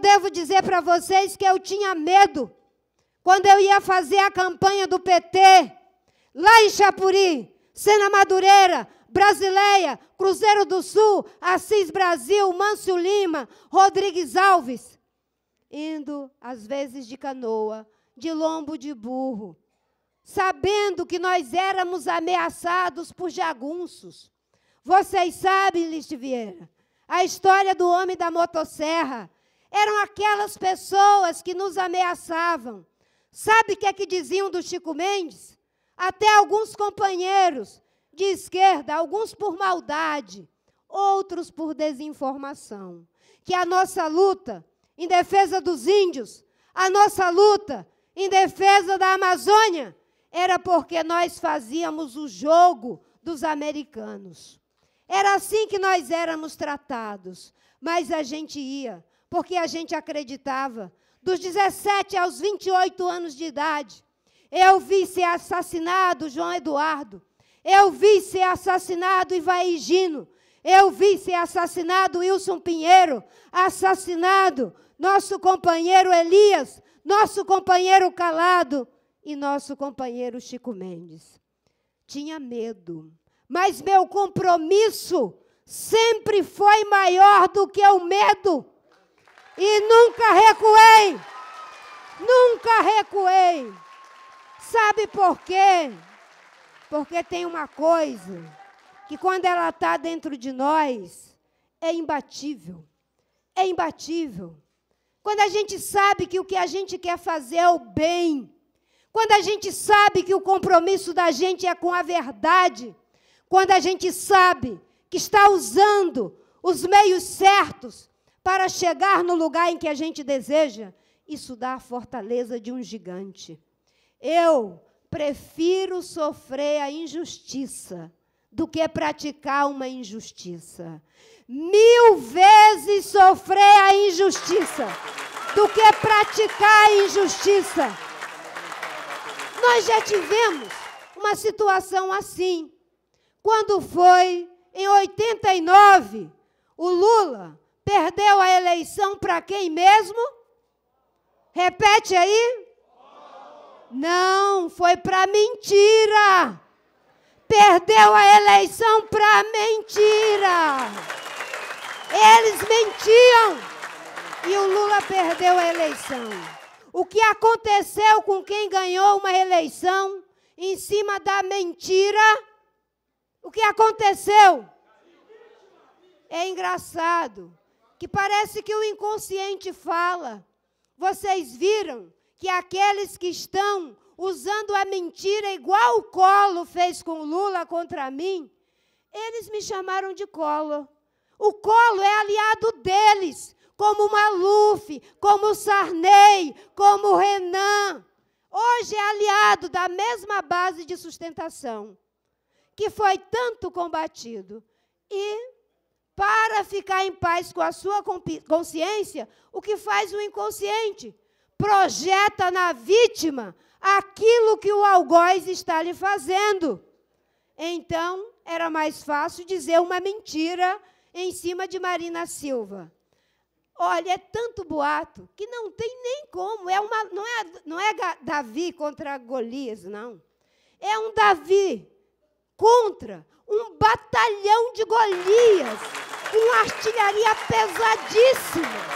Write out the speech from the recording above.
devo dizer para vocês que eu tinha medo quando eu ia fazer a campanha do PT, lá em Chapuri, Sena Madureira, Brasileia, Cruzeiro do Sul, Assis Brasil, Mâncio Lima, Rodrigues Alves, indo às vezes de canoa, de lombo de burro, sabendo que nós éramos ameaçados por jagunços. Vocês sabem, Liste Vieira, a história do homem da motosserra, eram aquelas pessoas que nos ameaçavam. Sabe o que é que diziam do Chico Mendes? Até alguns companheiros de esquerda, alguns por maldade, outros por desinformação. Que a nossa luta em defesa dos índios, a nossa luta em defesa da Amazônia, era porque nós fazíamos o jogo dos americanos. Era assim que nós éramos tratados, mas a gente ia porque a gente acreditava. Dos 17 aos 28 anos de idade, eu vi ser assassinado João Eduardo, eu vi ser assassinado Ivaí Gino, eu vi ser assassinado Wilson Pinheiro, assassinado nosso companheiro Elias, nosso companheiro Calado e nosso companheiro Chico Mendes. Tinha medo, mas meu compromisso sempre foi maior do que o medo. E nunca recuei. Nunca recuei. Sabe por quê? Porque tem uma coisa que quando ela está dentro de nós é imbatível. É imbatível. Quando a gente sabe que o que a gente quer fazer é o bem, quando a gente sabe que o compromisso da gente é com a verdade, quando a gente sabe que está usando os meios certos para chegar no lugar em que a gente deseja, isso dá a fortaleza de um gigante. Eu prefiro sofrer a injustiça do que praticar uma injustiça. Mil vezes sofrer a injustiça do que praticar a injustiça. Nós já tivemos uma situação assim. Quando foi em 89, o Lula perdeu a eleição para quem mesmo? Repete aí. Não, foi para mentira. Perdeu a eleição para mentira. Eles mentiam e o Lula perdeu a eleição. O que aconteceu com quem ganhou uma eleição em cima da mentira? O que aconteceu? É engraçado que parece que o inconsciente fala. Vocês viram que aqueles que estão usando a mentira, igual o Colo fez com o Lula contra mim, eles me chamaram de Colo. O Colo é aliado deles, como o Maluf, como o Sarney, como o Renan. Hoje é aliado da mesma base de sustentação, que foi tanto combatido. E para ficar em paz com a sua consciência, o que faz o inconsciente? Projeta na vítima aquilo que o algoz está lhe fazendo. Então, era mais fácil dizer uma mentira em cima de Marina Silva. Olha, é tanto boato que não tem nem como. É uma, não, é, não é Davi contra Golias, não. É um Davi contra um batalhão de Golias. Uma artilharia pesadíssima.